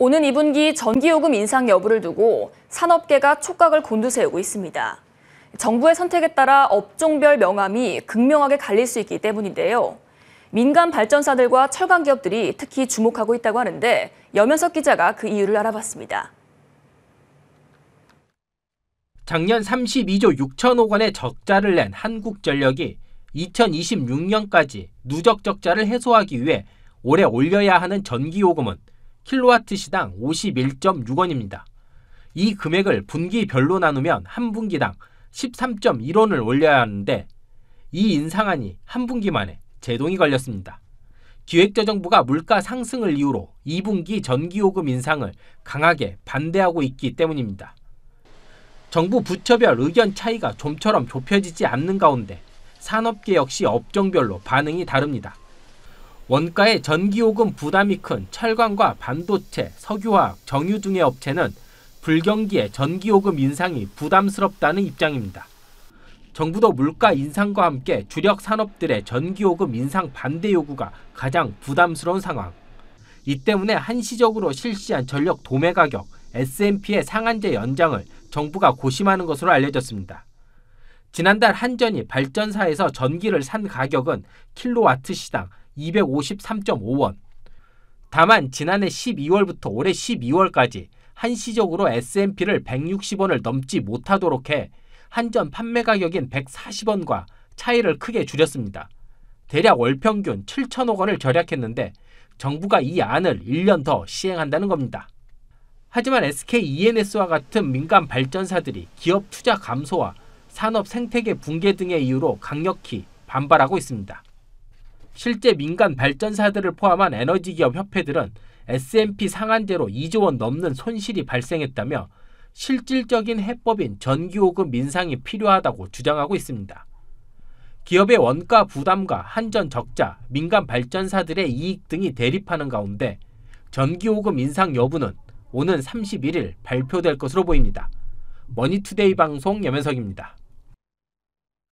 오는 2분기 전기요금 인상 여부를 두고 산업계가 촉각을 곤두세우고 있습니다. 정부의 선택에 따라 업종별 명암이 극명하게 갈릴 수 있기 때문인데요. 민간 발전사들과 철강 기업들이 특히 주목하고 있다고 하는데 여면석 기자가 그 이유를 알아봤습니다. 작년 32조 6천억 원의 적자를 낸 한국전력이 2026년까지 누적 적자를 해소하기 위해 올해 올려야 하는 전기요금은 킬로와트 시당 51.6원입니다. 이 금액을 분기별로 나누면 한 분기당 13.1원을 올려야 하는데 이 인상안이 한 분기 만에 제동이 걸렸습니다. 기획재정부가 물가 상승을 이유로 2분기 전기요금 인상을 강하게 반대하고 있기 때문입니다. 정부 부처별 의견 차이가 좀처럼 좁혀지지 않는 가운데 산업계 역시 업종별로 반응이 다릅니다. 원가의 전기요금 부담이 큰 철강과 반도체, 석유화학, 정유 등의 업체는 불경기에 전기요금 인상이 부담스럽다는 입장입니다. 정부도 물가 인상과 함께 주력 산업들의 전기요금 인상 반대 요구가 가장 부담스러운 상황. 이 때문에 한시적으로 실시한 전력 도매 가격 S&P의 상한제 연장을 정부가 고심하는 것으로 알려졌습니다. 지난달 한전이 발전사에서 전기를 산 가격은 킬로와트 시당 253.5원. 다만 지난해 12월부터 올해 12월까지 한시적으로 S&P를 160원을 넘지 못하도록 해 한전 판매 가격인 140원과 차이를 크게 줄였습니다. 대략 월평균 7천억 원을 절약했는데 정부가 이 안을 1년 더 시행한다는 겁니다. 하지만 SKENS와 같은 민간 발전사들이 기업 투자 감소와 산업 생태계 붕괴 등의 이유로 강력히 반발하고 있습니다. 실제 민간 발전사들을 포함한 에너지 기업 협회들은 S&P 상한제로 2조 원 넘는 손실이 발생했다며 실질적인 해법인 전기요금 민상이 필요하다고 주장하고 있습니다. 기업의 원가 부담과 한전 적자, 민간 발전사들의 이익 등이 대립하는 가운데 전기요금 인상 여부는 오는 31일 발표될 것으로 보입니다. 머니투데이 방송 염현석입니다.